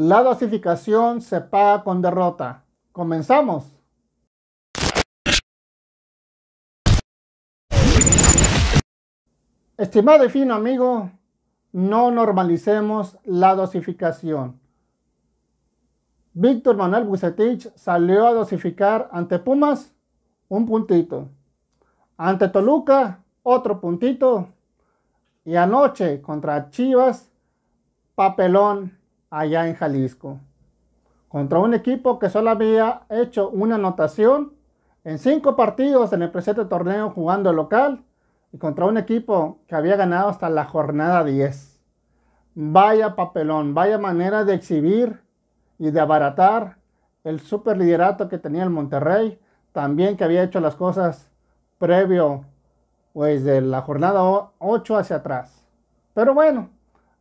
La dosificación se paga con derrota. Comenzamos. Estimado y fino amigo, no normalicemos la dosificación. Víctor Manuel Bucetich salió a dosificar ante Pumas un puntito, ante Toluca otro puntito y anoche contra Chivas papelón allá en Jalisco, contra un equipo que solo había hecho una anotación en cinco partidos en el presente torneo jugando local y contra un equipo que había ganado hasta la jornada 10. Vaya papelón, vaya manera de exhibir y de abaratar el superliderato que tenía el Monterrey, también que había hecho las cosas previo pues de la jornada 8 hacia atrás. Pero bueno,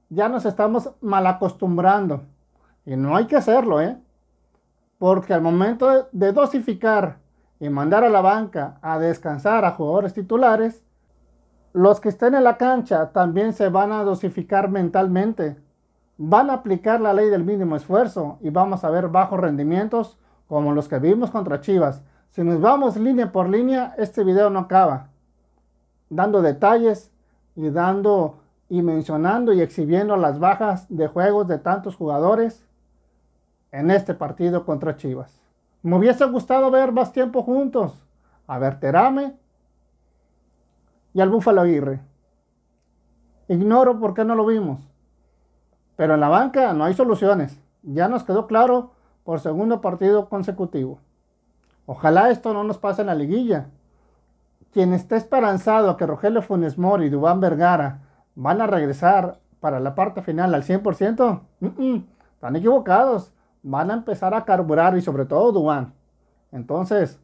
ya nos estamos malacostumbrando. Y no hay que hacerlo, ¿eh? Porque al momento de, dosificar y mandar a la banca a descansar a jugadores titulares, los que estén en la cancha también se van a dosificar mentalmente. Van a aplicar la ley del mínimo esfuerzo y vamos a ver bajos rendimientos como los que vimos contra Chivas. Si nos vamos línea por línea, este video no acaba. Dando detalles y dando y mencionando y exhibiendo las bajas de juegos de tantos jugadores en este partido contra Chivas. Me hubiese gustado ver más tiempo juntos a Terame y al Búfalo Aguirre. Ignoro por qué no lo vimos. Pero en la banca no hay soluciones. Ya nos quedó claro por segundo partido consecutivo. Ojalá esto no nos pase en la liguilla. Quien está esperanzado a que Rogelio Funes y Dubán Vergara ¿Van a regresar para la parte final al 100%? están equivocados. Van a empezar a carburar y sobre todo Duan. Entonces,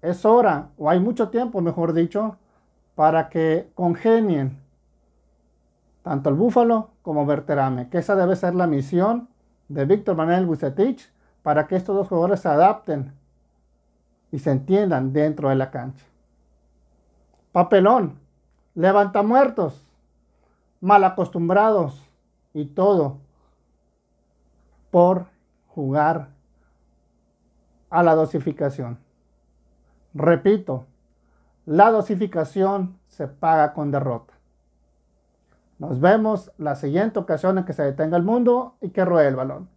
es hora, o hay mucho tiempo, mejor dicho, para que congenien tanto el Búfalo como Verterame. que esa debe ser la misión de Víctor Manuel Bucetich para que estos dos jugadores se adapten y se entiendan dentro de la cancha. Papelón, levanta muertos mal acostumbrados y todo por jugar a la dosificación. Repito, la dosificación se paga con derrota. Nos vemos la siguiente ocasión en que se detenga el mundo y que ruede el balón.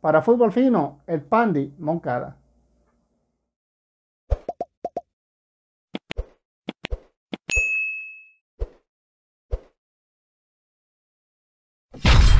Para Fútbol Fino, el Pandi Moncada. you